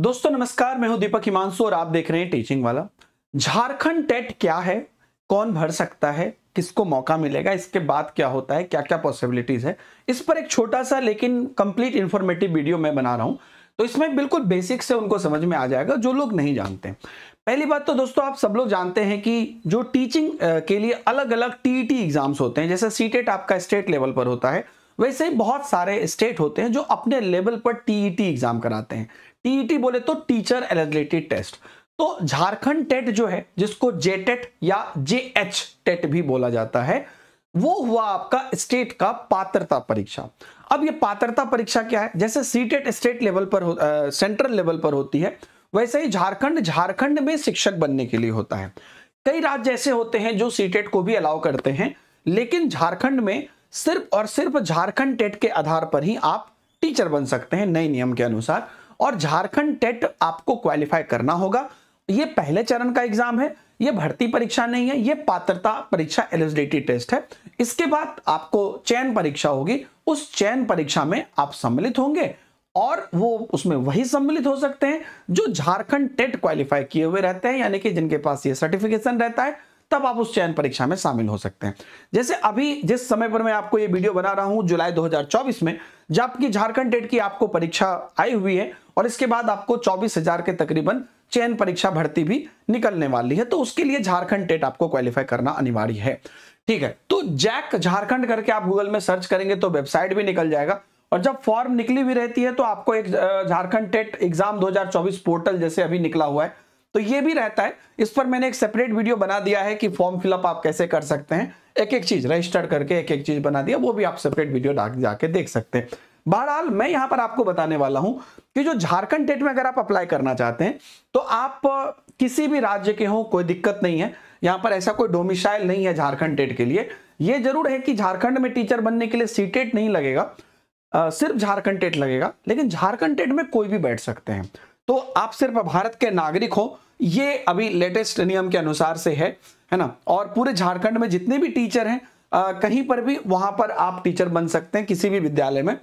दोस्तों नमस्कार मैं हूं दीपक हिमांशु और आप देख रहे हैं टीचिंग वाला झारखंड टेट क्या है कौन भर सकता है किसको मौका मिलेगा इसके बाद क्या होता है क्या क्या पॉसिबिलिटीज है इस पर एक छोटा सा लेकिन कंप्लीट इंफॉर्मेटिव वीडियो मैं बना रहा हूं तो इसमें बिल्कुल बेसिक से उनको समझ में आ जाएगा जो लोग नहीं जानते पहली बात तो दोस्तों आप सब लोग जानते हैं कि जो टीचिंग के लिए अलग अलग टीईटी एग्जाम्स होते हैं जैसे सीटेट e आपका स्टेट लेवल पर होता है वैसे ही बहुत सारे स्टेट होते हैं जो अपने लेवल पर टीईटी एग्जाम e कराते हैं टीईटी बोले तो टीचर एलिजिबिलिटी टेस्ट तो झारखंड टेट जो है जिसको जेटेट या एच टेट भी बोला जाता है वो हुआ आपका स्टेट का पात्रता परीक्षा अब ये पात्रता परीक्षा क्या है जैसे सीटेट स्टेट लेवल पर आ, सेंट्रल लेवल पर होती है वैसे ही झारखंड झारखंड में शिक्षक बनने के लिए होता है कई राज्य ऐसे होते हैं जो सीटेट को भी अलाउ करते हैं लेकिन झारखंड में सिर्फ और सिर्फ झारखंड टेट के आधार पर ही आप टीचर बन सकते हैं नए नियम के अनुसार और झारखंड टेट आपको क्वालिफाई करना होगा ये पहले चरण का एग्जाम है ये भर्ती परीक्षा नहीं है ये पात्रता परीक्षा एलिजिबिलिटी टेस्ट है इसके बाद आपको चयन परीक्षा होगी उस चयन परीक्षा में आप सम्मिलित होंगे और वो उसमें वही सम्मिलित हो सकते हैं जो झारखंड टेट क्वालिफाई किए हुए रहते हैं यानी कि जिनके पास ये सर्टिफिकेशन रहता है तब आप उस चयन परीक्षा में शामिल हो सकते हैं जैसे अभी जिस समय पर मैं आपको ये वीडियो बना रहा हूं जुलाई 2024 में जबकि झारखंड टेट की आपको परीक्षा आई हुई है और इसके बाद आपको चौबीस के तकरीबन चयन परीक्षा भर्ती भी निकलने वाली है तो उसके लिए झारखंड टेट आपको क्वालिफाई करना अनिवार्य है ठीक है तो जैक झारखंड करके आप गूगल में सर्च करेंगे तो वेबसाइट भी निकल जाएगा और जब फॉर्म निकली भी रहती है तो आपको एक झारखंड टेट एग्जाम 2024 पोर्टल जैसे अभी निकला हुआ है तो ये भी रहता है इस पर मैंने एक सेपरेट वीडियो बना दिया है कि फॉर्म फिलअप आप कैसे कर सकते हैं एक एक चीज रजिस्टर करके एक एक चीज बना दिया वो भी आप सेपरेट वीडियो जाके देख सकते हैं बहरहाल मैं यहां पर आपको बताने वाला हूं कि जो झारखंड टेट में अगर आप अप्लाई करना चाहते हैं तो आप किसी भी राज्य के हो कोई दिक्कत नहीं है यहां पर ऐसा कोई डोमिसाइल नहीं है झारखंड टेट के लिए यह जरूर है कि झारखंड में टीचर बनने के लिए सीटेट नहीं लगेगा आ, सिर्फ झारखंड टेट लगेगा लेकिन झारखंड टेट में कोई भी बैठ सकते हैं तो आप सिर्फ भारत के नागरिक हो ये अभी लेटेस्ट नियम के अनुसार से है है ना और पूरे झारखंड में जितने भी टीचर हैं कहीं पर भी वहां पर आप टीचर बन सकते हैं किसी भी विद्यालय में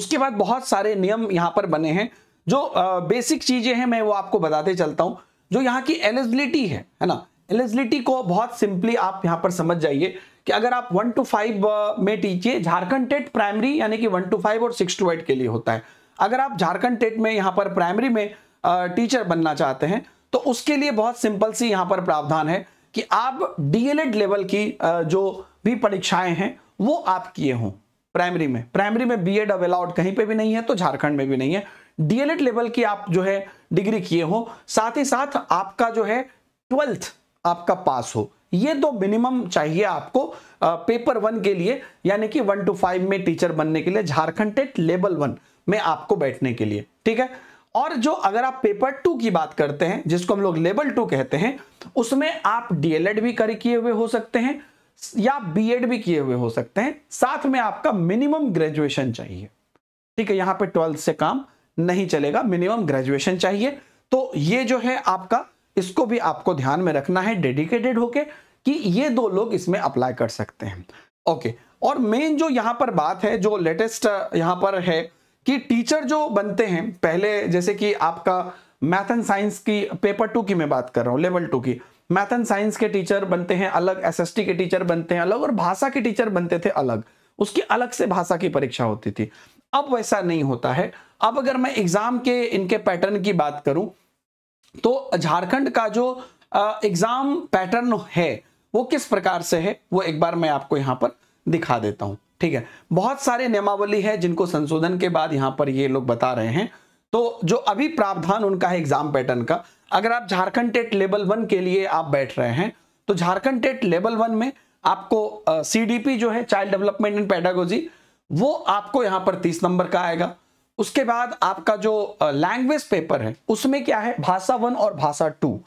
उसके बाद बहुत सारे नियम यहां पर बने हैं जो आ, बेसिक चीजें हैं मैं वो आपको बताते चलता हूं जो यहाँ की एलिजिबिलिटी है है ना एलिजिबिलिटी को बहुत सिंपली आप यहाँ पर समझ जाइए कि अगर आप वन टू फाइव में टीचिए झारखंड टेट प्राइमरी यानी कि वन टू फाइव और सिक्स टू एट के लिए होता है अगर आप झारखंड स्टेट में यहाँ पर प्राइमरी में टीचर बनना चाहते हैं तो उसके लिए बहुत सिंपल सी यहाँ पर प्रावधान है कि आप डीएलएड लेवल की जो भी परीक्षाएं हैं वो आप किए हों प्राइमरी में प्राइमरी में बीएड अवेलाउड कहीं पे भी नहीं है तो झारखंड में भी नहीं है डीएलएड लेवल की आप जो है डिग्री किए हो साथ ही साथ आपका जो है ट्वेल्थ आपका पास हो ये दो मिनिमम चाहिए आपको पेपर वन के लिए यानी कि वन टू फाइव में टीचर बनने के लिए झारखंड टेट लेवल वन में आपको बैठने के लिए ठीक है और जो अगर आप पेपर टू की बात करते हैं जिसको हम लोग लेवल टू कहते हैं उसमें आप डीएलएड भी कर किए हुए हो सकते हैं या बीएड भी किए हुए हो सकते हैं साथ में आपका मिनिमम ग्रेजुएशन चाहिए ठीक है यहां पे ट्वेल्थ से काम नहीं चलेगा मिनिमम ग्रेजुएशन चाहिए तो ये जो है आपका इसको भी आपको ध्यान में रखना है डेडिकेटेड होके कि ये दो लोग इसमें अप्लाई कर सकते हैं ओके और मेन जो यहां पर बात है जो लेटेस्ट यहां पर है कि टीचर जो बनते हैं पहले जैसे कि आपका मैथ एंड साइंस की पेपर टू की मैं बात कर रहा हूं लेवल टू की मैथ एंड साइंस के टीचर बनते हैं अलग टी के टीचर बनते हैं अलग और भाषा के टीचर बनते थे अलग उसकी अलग से भाषा की परीक्षा होती थी अब वैसा नहीं होता है अब अगर मैं एग्जाम के इनके पैटर्न की बात करूं तो झारखंड का जो एग्जाम पैटर्न है वो किस प्रकार से है वो एक बार मैं आपको यहां पर दिखा देता हूं ठीक है बहुत सारे नियमावली है जिनको संशोधन के बाद यहां पर ये लोग बता रहे हैं तो जो अभी प्रावधान उनका है एग्जाम पैटर्न का अगर आप झारखंड टेट लेवल वन के लिए आप बैठ रहे हैं तो झारखंड टेट लेवल वन में आपको सीडीपी uh, जो है चाइल्ड डेवलपमेंट एंड पैडागोजी वो आपको यहां पर तीस नंबर का आएगा उसके बाद आपका जो लैंग्वेज uh, पेपर है उसमें क्या है भाषा वन और भाषा टू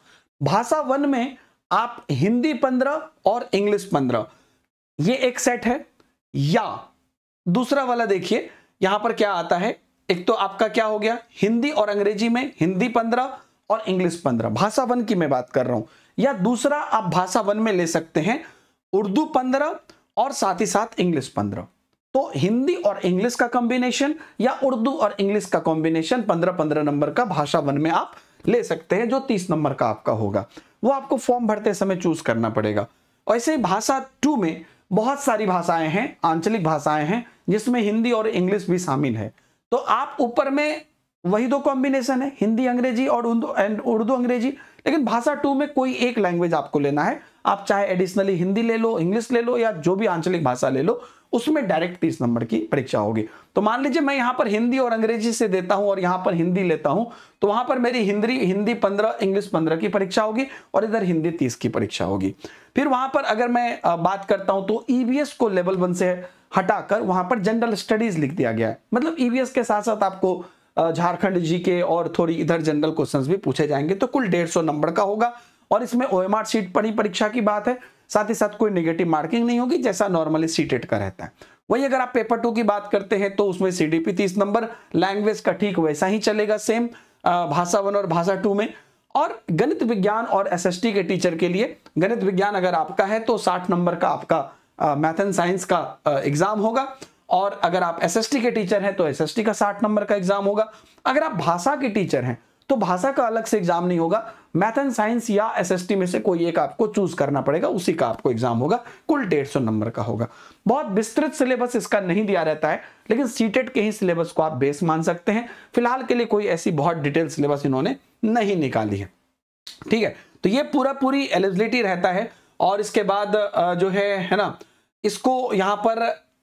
भाषा वन में आप हिंदी पंद्रह और इंग्लिश पंद्रह ये एक सेट है या दूसरा वाला देखिए यहां पर क्या आता है एक तो आपका क्या हो गया हिंदी और अंग्रेजी में हिंदी पंद्रह और इंग्लिश पंद्रह भाषा वन की मैं बात कर रहा हूं या दूसरा आप भाषा वन में ले सकते हैं उर्दू पंद्रह और साथ ही साथ इंग्लिश पंद्रह तो हिंदी और इंग्लिश का कॉम्बिनेशन या उर्दू और इंग्लिश का कॉम्बिनेशन पंद्रह पंद्रह नंबर का भाषा वन में आप ले सकते हैं जो तीस नंबर का आपका होगा वो आपको फॉर्म भरते समय चूज करना पड़ेगा ऐसे ही भाषा टू में बहुत सारी भाषाएं हैं आंचलिक भाषाएं हैं जिसमें हिंदी और इंग्लिश भी शामिल है तो आप ऊपर में वही दो कॉम्बिनेशन है हिंदी अंग्रेजी और उर्दू अंग्रेजी लेकिन भाषा टू में कोई एक लैंग्वेज आपको लेना है आप चाहे एडिशनली हिंदी ले लो इंग्लिश ले लो या जो भी आंचलिक भाषा ले लो उसमें डायरेक्ट तीस नंबर की परीक्षा होगी तो मान लीजिए मैं यहां पर हिंदी और अंग्रेजी से देता हूँ और यहां पर हिंदी लेता हूं तो वहां पर मेरी हिंदी हिंदी पंद्रह इंग्लिश पंद्रह की परीक्षा होगी और इधर हिंदी तीस की परीक्षा होगी फिर वहां पर अगर मैं बात करता हूं तो ईवीएस e को लेवल वन से हटाकर वहां पर जनरल स्टडीज लिख दिया गया है मतलब ईवीएस e के साथ साथ आपको झारखंड जी के और थोड़ी इधर जनरल क्वेश्चंस भी पूछे जाएंगे तो कुल डेढ़ सौ नंबर का होगा और इसमें ओ एम आर सीट पर ही परीक्षा की बात है साथ ही साथ कोई निगेटिव मार्किंग नहीं होगी जैसा नॉर्मली सीटेट का रहता है वही अगर आप पेपर टू की बात करते हैं तो उसमें सी डी पी तीस नंबर लैंग्वेज का ठीक वैसा ही चलेगा सेम भाषा वन और भाषा टू में और गणित विज्ञान और एस के टीचर के लिए गणित विज्ञान अगर आपका है तो साठ नंबर का आपका मैथ एंड साइंस का एग्जाम होगा और अगर आप एसएसटी के टीचर हैं तो एसएसटी का साठ नंबर का एग्जाम होगा अगर आप भाषा के टीचर हैं तो भाषा का अलग से एग्जाम नहीं होगा मैथ एंड साइंस या एसएसटी में से कोई एक आपको चूज करना पड़ेगा उसी का आपको एग्जाम होगा कुल डेढ़ सौ नंबर का होगा बहुत विस्तृत सिलेबस इसका नहीं दिया रहता है लेकिन सीटेट के ही सिलेबस को आप बेस मान सकते हैं फिलहाल के लिए कोई ऐसी बहुत डिटेल सिलेबस इन्होंने नहीं निकाली है ठीक है तो ये पूरा पूरी एलिजिबिलिटी रहता है और इसके बाद जो है है ना इसको यहाँ पर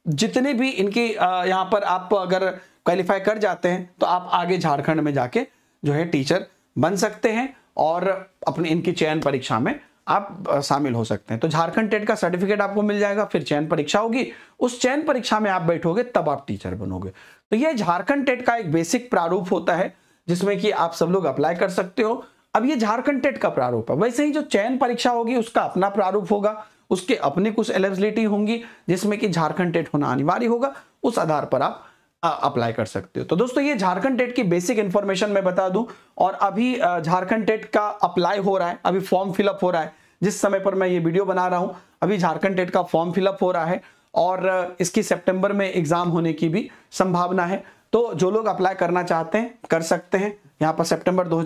जितने भी इनकी यहाँ पर आप अगर क्वालिफाई कर जाते हैं तो आप आगे झारखंड में जाके जो है टीचर बन सकते हैं और अपने इनकी चयन परीक्षा में आप शामिल हो सकते हैं तो झारखंड टेट का सर्टिफिकेट आपको मिल जाएगा फिर चयन परीक्षा होगी उस चयन परीक्षा में आप बैठोगे तब आप टीचर बनोगे तो यह झारखंड टेट का एक बेसिक प्रारूप होता है जिसमें कि आप सब लोग अप्लाई कर सकते हो अब ये झारखंड टेट का प्रारूप है वैसे ही जो चयन परीक्षा होगी उसका अपना प्रारूप होगा उसके अपने कुछ एलिजिबिलिटी होंगी जिसमें कि झारखंड टेट होना अनिवार्य होगा उस आधार पर आप अप्लाई कर सकते हो तो दोस्तों ये झारखंड टेट की बेसिक इन्फॉर्मेशन मैं बता दूं और अभी झारखंड टेट का अप्लाई हो रहा है अभी फॉर्म फिलअप हो रहा है जिस समय पर मैं ये वीडियो बना रहा हूं अभी झारखंड टेट का फॉर्म फिलअप हो रहा है और इसकी सितंबर में एग्जाम होने की भी संभावना है तो जो लोग अप्लाई करना चाहते हैं कर सकते हैं यहाँ पर सितंबर दो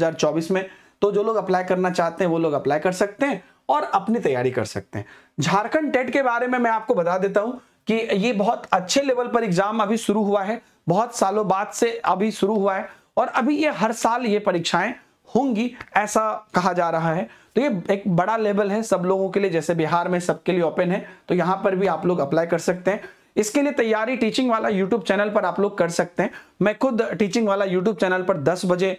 में तो जो लोग अप्लाई करना चाहते हैं वो लोग अप्लाई कर सकते हैं और अपनी तैयारी कर सकते हैं झारखंड टेट के बारे में मैं आपको बता देता हूं कि ये बहुत अच्छे लेवल पर एग्जाम अभी शुरू हुआ है बहुत सालों बाद से अभी शुरू हुआ है और अभी ये हर साल ये परीक्षाएं होंगी ऐसा कहा जा रहा है तो ये एक बड़ा लेवल है सब लोगों के लिए जैसे बिहार में सबके लिए ओपन है तो यहां पर भी आप लोग अप्लाई कर सकते हैं इसके लिए तैयारी टीचिंग वाला यूट्यूब चैनल पर आप लोग कर सकते हैं मैं खुद टीचिंग वाला यूट्यूब चैनल पर दस बजे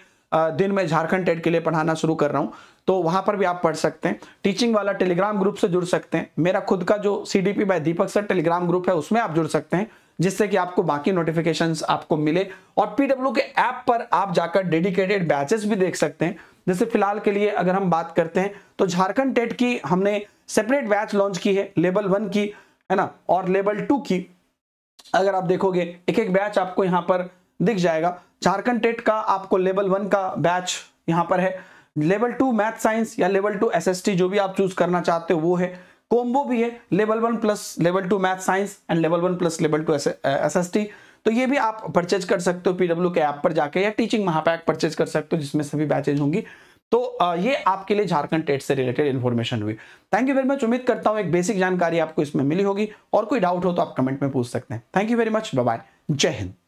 दिन में झारखंड टेट के लिए पढ़ाना शुरू कर रहा हूं तो वहां पर भी आप पढ़ सकते हैं टीचिंग वाला टेलीग्राम ग्रुप से जुड़ सकते हैं मेरा खुद का जो C D by Deepak sir Telegram group है उसमें आप जुड़ सकते हैं जिससे कि आपको बाकी नोटिफिकेशन आपको मिले और पीडब्ल्यू के ऐप पर आप जाकर डेडिकेटेड बैचेस भी देख सकते हैं जैसे फिलहाल के लिए अगर हम बात करते हैं तो झारखंड टेट की हमने सेपरेट बैच लॉन्च की है लेवल वन की है ना और लेवल टू की अगर आप देखोगे एक एक बैच आपको यहाँ पर दिख जाएगा झारखंड टेट का आपको लेवल वन का बैच यहाँ पर है लेवल टू मैथ साइंस या लेवल टू एस जो भी आप चूज करना चाहते हो वो है कोम्बो भी है level one plus level two math science and level one plus level two S S तो ये भी आप परचेज कर सकते हो पीडब्ल्यू के ऐप पर जाके या टीचिंग महापैक परचेज कर सकते हो जिसमें सभी बैचेज होंगी तो uh, ये आपके लिए झारखंड टेट से रिलेटेड इन्फॉर्मेशन हुई थैंक यू वेरी मच उम्मीद करता हूँ एक बेसिक जानकारी आपको इसमें मिली होगी और कोई डाउट हो तो आप कमेंट में पूछ सकते हैं thank you very much bye जय हिंद